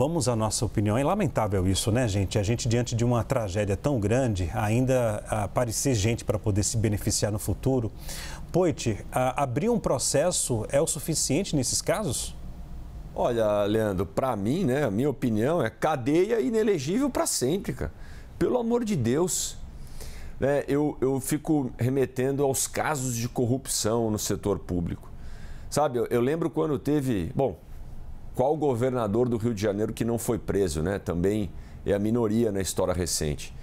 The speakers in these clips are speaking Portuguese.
Vamos à nossa opinião. É lamentável isso, né, gente? A gente, diante de uma tragédia tão grande, ainda ah, aparecer gente para poder se beneficiar no futuro. Poit, ah, abrir um processo é o suficiente nesses casos? Olha, Leandro, para mim, né, a minha opinião é cadeia inelegível para sempre, cara. Pelo amor de Deus. né? eu, eu fico remetendo aos casos de corrupção no setor público. Sabe, eu, eu lembro quando teve. Bom, qual governador do Rio de Janeiro que não foi preso, né? Também é a minoria na história recente.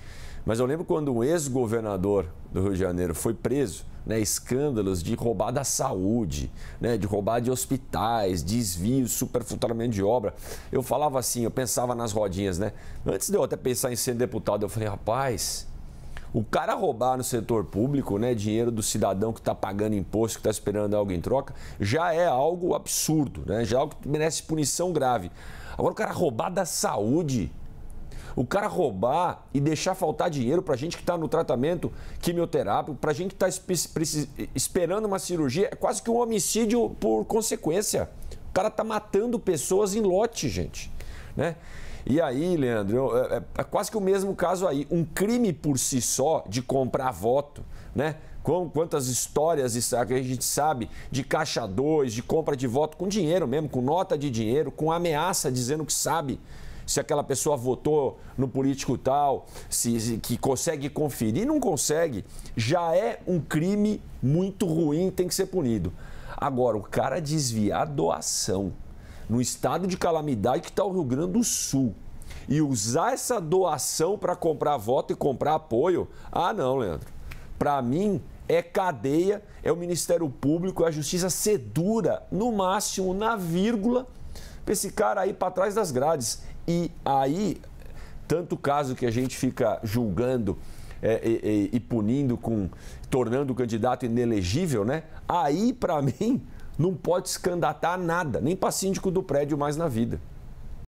Mas eu lembro quando um ex-governador do Rio de Janeiro foi preso, né, escândalos de roubar da saúde, né, de roubar de hospitais, desvios, superfaturamento de obra. Eu falava assim, eu pensava nas rodinhas, né? Antes de eu até pensar em ser deputado, eu falei, rapaz, o cara roubar no setor público, né, dinheiro do cidadão que está pagando imposto, que está esperando algo em troca, já é algo absurdo, né? Já é algo que merece punição grave. Agora o cara roubar da saúde, o cara roubar e deixar faltar dinheiro para gente que está no tratamento quimioterápico, para gente que está esperando uma cirurgia, é quase que um homicídio por consequência. O cara está matando pessoas em lote, gente, né? E aí, Leandro, é, é, é quase que o mesmo caso aí. Um crime por si só de comprar voto, né? quantas histórias a gente sabe de caixa 2, de compra de voto com dinheiro mesmo, com nota de dinheiro, com ameaça dizendo que sabe se aquela pessoa votou no político tal, se, se que consegue conferir, não consegue, já é um crime muito ruim, tem que ser punido. Agora, o cara desviar doação no estado de calamidade que está o Rio Grande do Sul e usar essa doação para comprar voto e comprar apoio, ah, não, Leandro. Para mim, é cadeia, é o Ministério Público, é a justiça ser dura, no máximo, na vírgula, para esse cara aí para trás das grades. E aí, tanto caso que a gente fica julgando é, e, e, e punindo com. tornando o candidato inelegível, né? Aí, para mim, não pode escandatar nada, nem para síndico do prédio mais na vida.